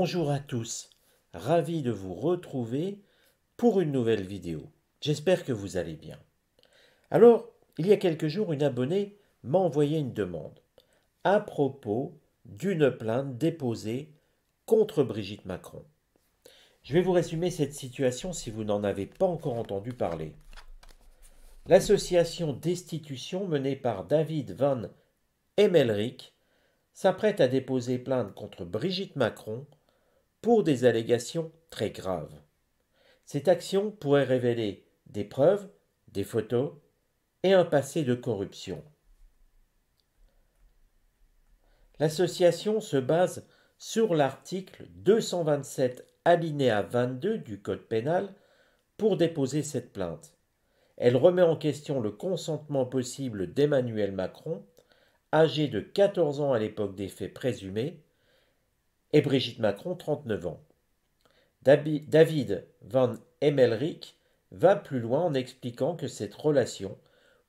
Bonjour à tous, ravi de vous retrouver pour une nouvelle vidéo. J'espère que vous allez bien. Alors, il y a quelques jours, une abonnée m'a envoyé une demande à propos d'une plainte déposée contre Brigitte Macron. Je vais vous résumer cette situation si vous n'en avez pas encore entendu parler. L'association Destitution menée par David Van Emelric s'apprête à déposer plainte contre Brigitte Macron pour des allégations très graves. Cette action pourrait révéler des preuves, des photos et un passé de corruption. L'association se base sur l'article 227 alinéa 22 du Code pénal pour déposer cette plainte. Elle remet en question le consentement possible d'Emmanuel Macron, âgé de 14 ans à l'époque des faits présumés, et Brigitte Macron, 39 ans. David Van Emmelrich va plus loin en expliquant que cette relation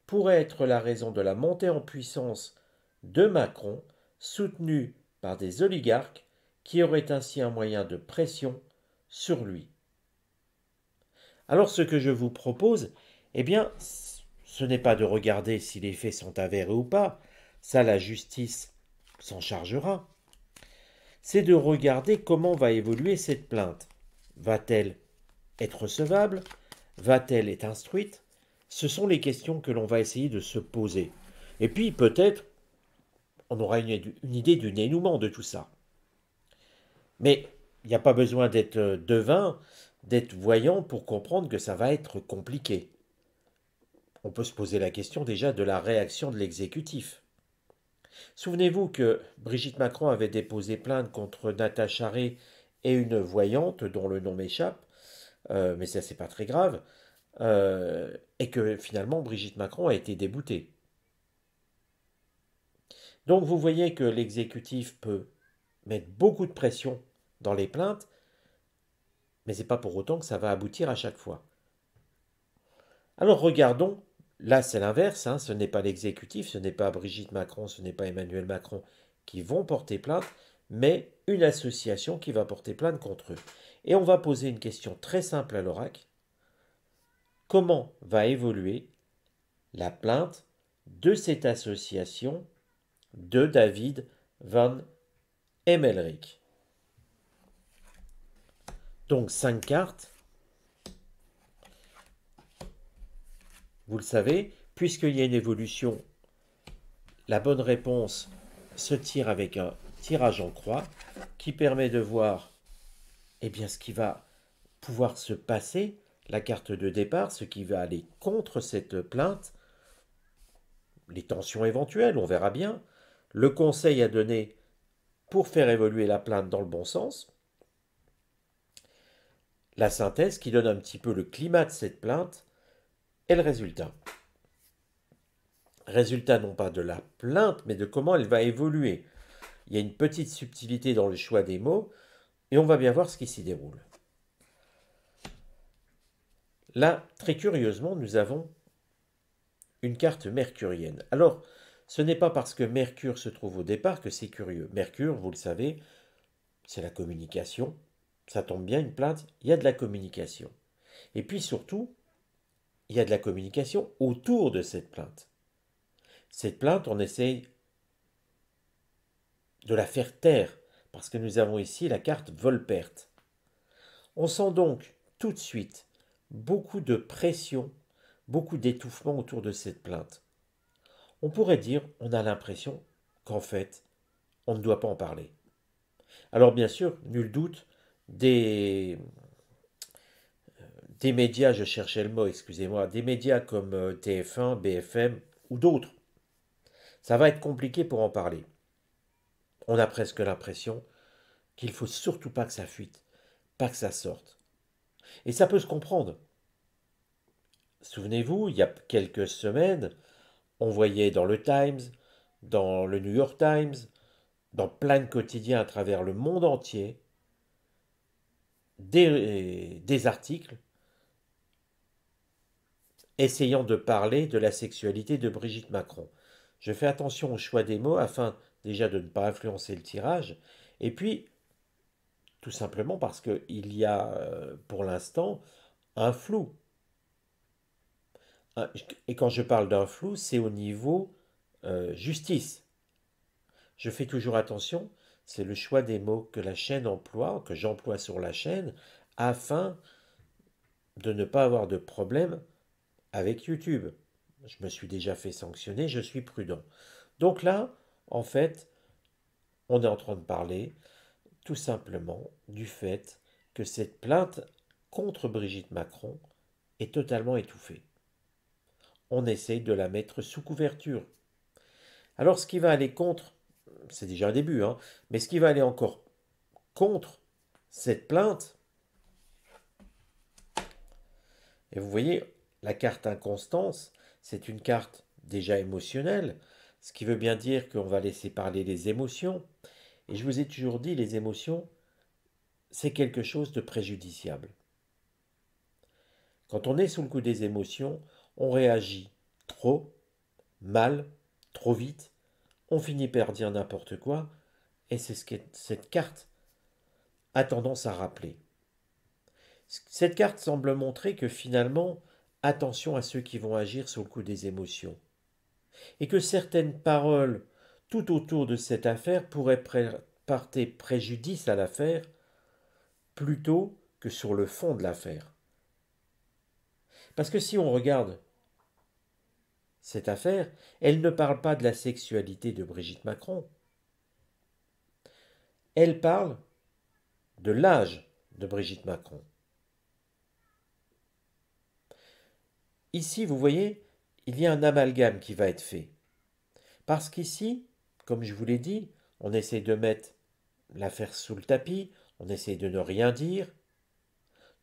pourrait être la raison de la montée en puissance de Macron, soutenue par des oligarques qui auraient ainsi un moyen de pression sur lui. Alors ce que je vous propose, eh bien, ce n'est pas de regarder si les faits sont avérés ou pas, ça la justice s'en chargera c'est de regarder comment va évoluer cette plainte. Va-t-elle être recevable Va-t-elle être instruite Ce sont les questions que l'on va essayer de se poser. Et puis peut-être on aura une, idée du dénouement de tout ça. Mais il n'y a pas besoin d'être euh, devin, d'être voyant pour comprendre que ça va être compliqué. On peut se poser la question déjà de la réaction de l'exécutif. Souvenez-vous que Brigitte Macron avait déposé plainte contre Nata Charré et une voyante dont le nom m'échappe, euh, mais ça c'est pas très grave, euh, et que finalement Brigitte Macron a été déboutée. Donc vous voyez que l'exécutif peut mettre beaucoup de pression dans les plaintes, mais ce n'est pas pour autant que ça va aboutir à chaque fois. Alors regardons Là, c'est l'inverse, hein. ce n'est pas l'exécutif, ce n'est pas Brigitte Macron, ce n'est pas Emmanuel Macron qui vont porter plainte, mais une association qui va porter plainte contre eux. Et on va poser une question très simple à l'oracle. Comment va évoluer la plainte de cette association de David van Emelric Donc cinq cartes. Vous le savez, puisqu'il y a une évolution, la bonne réponse se tire avec un tirage en croix qui permet de voir eh bien, ce qui va pouvoir se passer, la carte de départ, ce qui va aller contre cette plainte, les tensions éventuelles, on verra bien, le conseil à donner pour faire évoluer la plainte dans le bon sens, la synthèse qui donne un petit peu le climat de cette plainte, et le résultat. Résultat non pas de la plainte, mais de comment elle va évoluer. Il y a une petite subtilité dans le choix des mots, et on va bien voir ce qui s'y déroule. Là, très curieusement, nous avons une carte mercurienne. Alors, ce n'est pas parce que Mercure se trouve au départ que c'est curieux. Mercure, vous le savez, c'est la communication. Ça tombe bien, une plainte, il y a de la communication. Et puis surtout, il y a de la communication autour de cette plainte. Cette plainte, on essaye de la faire taire, parce que nous avons ici la carte Volperte. On sent donc tout de suite beaucoup de pression, beaucoup d'étouffement autour de cette plainte. On pourrait dire, on a l'impression qu'en fait, on ne doit pas en parler. Alors bien sûr, nul doute, des des médias, je cherchais le mot, excusez-moi, des médias comme euh, TF1, BFM ou d'autres. Ça va être compliqué pour en parler. On a presque l'impression qu'il ne faut surtout pas que ça fuite, pas que ça sorte. Et ça peut se comprendre. Souvenez-vous, il y a quelques semaines, on voyait dans le Times, dans le New York Times, dans plein de quotidiens à travers le monde entier, des articles essayant de parler de la sexualité de Brigitte Macron. Je fais attention au choix des mots afin déjà de ne pas influencer le tirage, et puis tout simplement parce qu'il y a euh, pour l'instant un flou. Et quand je parle d'un flou, c'est au niveau euh, justice. Je fais toujours attention, c'est le choix des mots que la chaîne emploie, que j'emploie sur la chaîne, afin de ne pas avoir de problème avec YouTube. Je me suis déjà fait sanctionner, je suis prudent. Donc là, en fait, on est en train de parler tout simplement du fait que cette plainte contre Brigitte Macron est totalement étouffée. On essaye de la mettre sous couverture. Alors ce qui va aller contre, c'est déjà un début, hein, mais ce qui va aller encore contre cette plainte, et vous voyez, la carte inconstance, c'est une carte déjà émotionnelle, ce qui veut bien dire qu'on va laisser parler les émotions. Et je vous ai toujours dit, les émotions, c'est quelque chose de préjudiciable. Quand on est sous le coup des émotions, on réagit trop, mal, trop vite, on finit par dire n'importe quoi, et c'est ce que cette carte a tendance à rappeler. Cette carte semble montrer que finalement, attention à ceux qui vont agir sous le coup des émotions, et que certaines paroles tout autour de cette affaire pourraient porter préjudice à l'affaire plutôt que sur le fond de l'affaire. Parce que si on regarde cette affaire, elle ne parle pas de la sexualité de Brigitte Macron. Elle parle de l'âge de Brigitte Macron. Ici, vous voyez, il y a un amalgame qui va être fait. Parce qu'ici, comme je vous l'ai dit, on essaie de mettre l'affaire sous le tapis, on essaie de ne rien dire,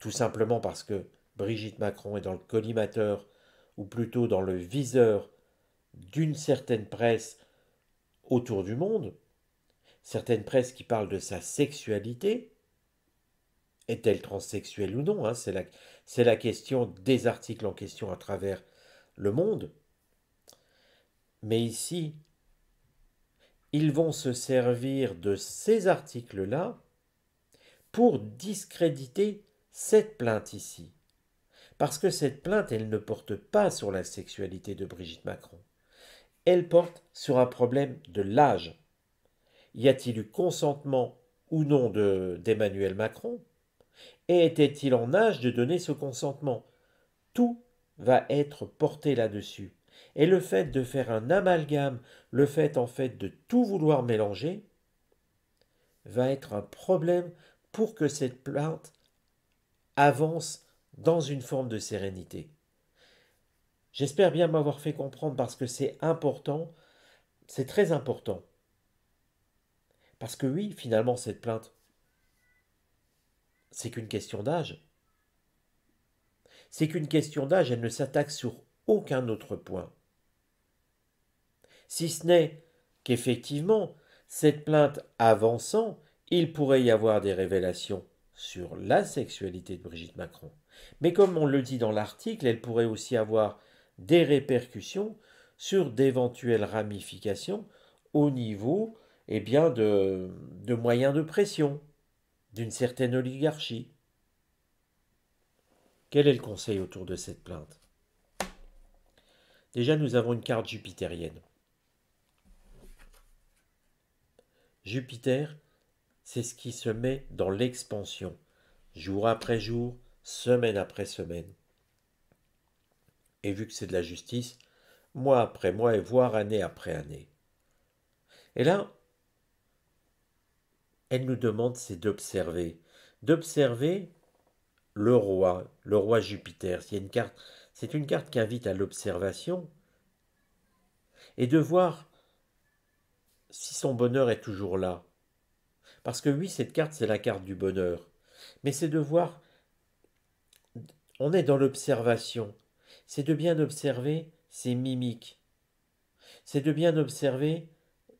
tout simplement parce que Brigitte Macron est dans le collimateur, ou plutôt dans le viseur d'une certaine presse autour du monde, certaines presse qui parlent de sa sexualité, est-elle transsexuelle ou non hein, C'est la, c'est la question des articles en question à travers le monde. Mais ici, ils vont se servir de ces articles-là pour discréditer cette plainte ici. Parce que cette plainte, elle ne porte pas sur la sexualité de Brigitte Macron. Elle porte sur un problème de l'âge. Y a-t-il eu consentement ou non d'Emmanuel Macron et était-il en âge de donner ce consentement Tout va être porté là-dessus. Et le fait de faire un amalgame, le fait en fait de tout vouloir mélanger, va être un problème pour que cette plainte avance dans une forme de sérénité. J'espère bien m'avoir fait comprendre parce que c'est important, c'est très important. Parce que oui, finalement, cette plainte, c'est qu'une question d'âge. C'est qu'une question d'âge, elle ne s'attaque sur aucun autre point. Si ce n'est qu'effectivement, cette plainte avançant, il pourrait y avoir des révélations sur la sexualité de Brigitte Macron. Mais comme on le dit dans l'article, elle pourrait aussi avoir des répercussions sur d'éventuelles ramifications au niveau eh bien, de moyens de pression, d'une certaine oligarchie. Quel est le conseil autour de cette plainte Déjà, nous avons une carte jupitérienne. Jupiter, c'est ce qui se met dans l'expansion, jour après jour, semaine après semaine. Et vu que c'est de la justice, mois après mois et voire année après année. Et là, elle nous demande, c'est d'observer. D'observer le roi, le roi Jupiter. C'est une carte, c'est une carte qui invite à l'observation et de voir si son bonheur est toujours là. Parce que oui, cette carte, c'est la carte du bonheur. Mais c'est de voir, on est dans l'observation. C'est de bien observer ses mimiques. C'est de bien observer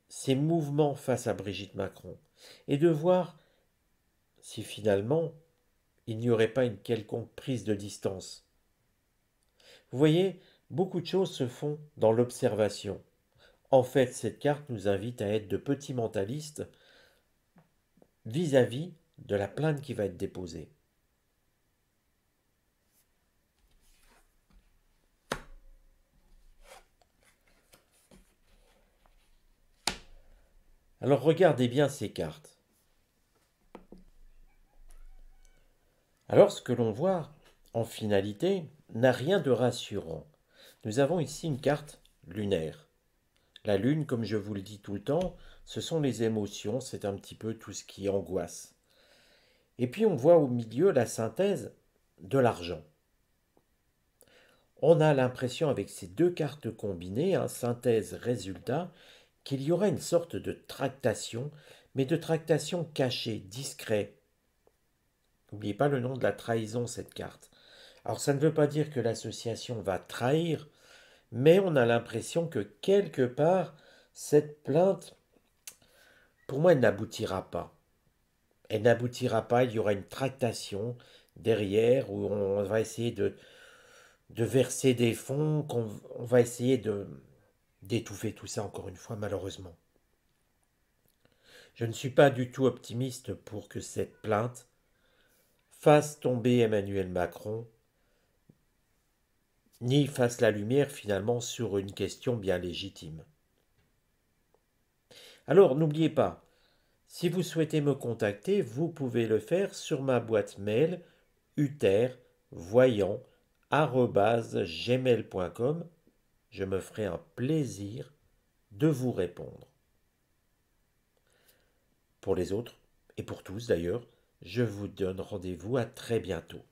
ses mouvements face à Brigitte Macron et de voir si finalement il n'y aurait pas une quelconque prise de distance. Vous voyez, beaucoup de choses se font dans l'observation. En fait, cette carte nous invite à être de petits mentalistes vis-à-vis de la plainte qui va être déposée. Alors regardez bien ces cartes. Alors ce que l'on voit, en finalité, n'a rien de rassurant. Nous avons ici une carte lunaire. La lune, comme je vous le dis tout le temps, ce sont les émotions, c'est un petit peu tout ce qui angoisse. Et puis on voit au milieu la synthèse de l'argent. On a l'impression avec ces deux cartes combinées, un hein, synthèse-résultat, qu'il y aurait une sorte de tractation, mais de tractation cachée, discrète. N'oubliez pas le nom de la trahison, cette carte. Alors ça ne veut pas dire que l'association va trahir, mais on a l'impression que quelque part, cette plainte, pour moi, elle n'aboutira pas. Elle n'aboutira pas, il y aura une tractation derrière où on va essayer de, de verser des fonds, qu'on va essayer de, d'étouffer tout ça encore une fois, malheureusement. Je ne suis pas du tout optimiste pour que cette plainte fasse tomber Emmanuel Macron, ni fasse la lumière finalement sur une question bien légitime. Alors n'oubliez pas, si vous souhaitez me contacter, vous pouvez le faire sur ma boîte mail utervoyant-gmail.com je me ferai un plaisir de vous répondre. Pour les autres, et pour tous d'ailleurs, je vous donne rendez-vous à très bientôt.